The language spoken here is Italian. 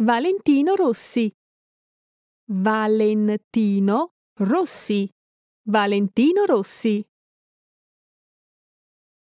Valentino Rossi. Valentino Rossi. Valentino Rossi.